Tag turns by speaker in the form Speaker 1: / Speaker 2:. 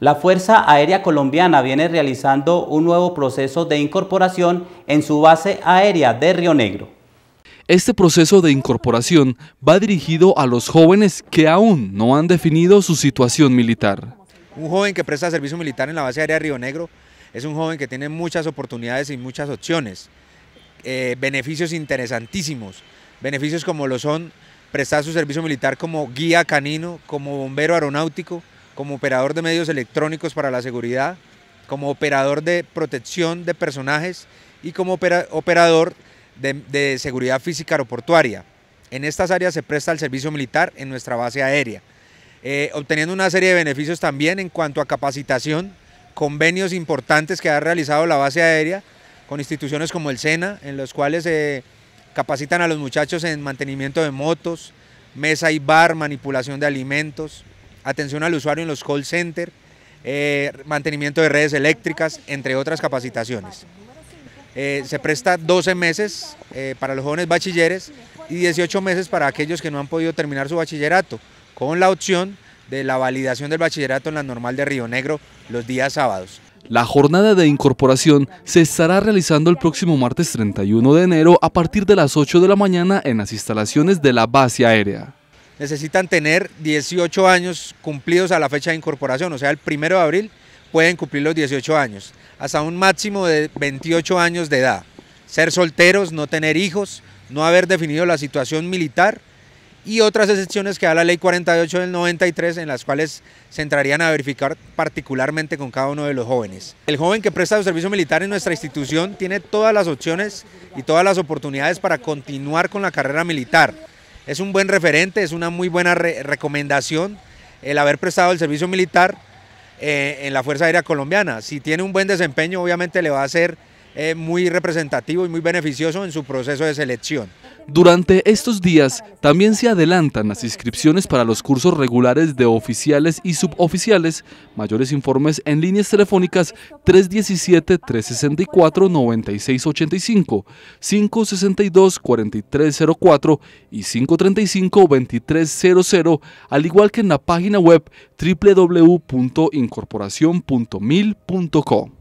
Speaker 1: La Fuerza Aérea Colombiana viene realizando un nuevo proceso de incorporación en su base aérea
Speaker 2: de Río Negro. Este proceso de incorporación va dirigido a los jóvenes que aún no han definido su situación militar.
Speaker 1: Un joven que presta servicio militar en la base aérea de Río Negro es un joven que tiene muchas oportunidades y muchas opciones, eh, beneficios interesantísimos, beneficios como lo son prestar su servicio militar como guía canino, como bombero aeronáutico, como operador de medios electrónicos para la seguridad, como operador de protección de personajes y como operador de, seguridad física aeroportuaria. En estas áreas se presta el servicio militar en nuestra base aérea, eh, obteniendo una serie de beneficios también en cuanto a capacitación, convenios importantes que ha realizado la base aérea con instituciones como el SENA, en los cuales se capacitan a los muchachos en mantenimiento de motos, mesa y bar, manipulación de alimentos, atención al usuario en los call centers, eh, mantenimiento de redes eléctricas, entre otras capacitaciones. Eh, se presta 12 meses eh, para los jóvenes bachilleres y 18 meses para aquellos que no han podido terminar su bachillerato, con la opción de la validación del bachillerato en la normal de Río Negro los días sábados.
Speaker 2: La jornada de incorporación se estará realizando el próximo martes 31 de enero a partir de las 8 de la mañana en las instalaciones de la base aérea
Speaker 1: necesitan tener 18 años cumplidos a la fecha de incorporación, o sea, el primero de abril pueden cumplir los 18 años, hasta un máximo de 28 años de edad, ser solteros, no tener hijos, no haber definido la situación militar y otras excepciones que da la ley 48 del 93 en las cuales se entrarían a verificar particularmente con cada uno de los jóvenes. El joven que presta su servicio militar en nuestra institución tiene todas las opciones y todas las oportunidades para continuar con la carrera militar es un buen referente, es una muy buena recomendación el haber prestado el servicio militar eh, en la Fuerza Aérea Colombiana. Si tiene un buen desempeño, obviamente le va a hacer es eh, muy representativo y muy beneficioso en su proceso de selección.
Speaker 2: Durante estos días también se adelantan las inscripciones para los cursos regulares de oficiales y suboficiales. Mayores informes en líneas telefónicas 317-364-9685, 562-4304 y 535-2300, al igual que en la página web www.incorporacion.mil.co.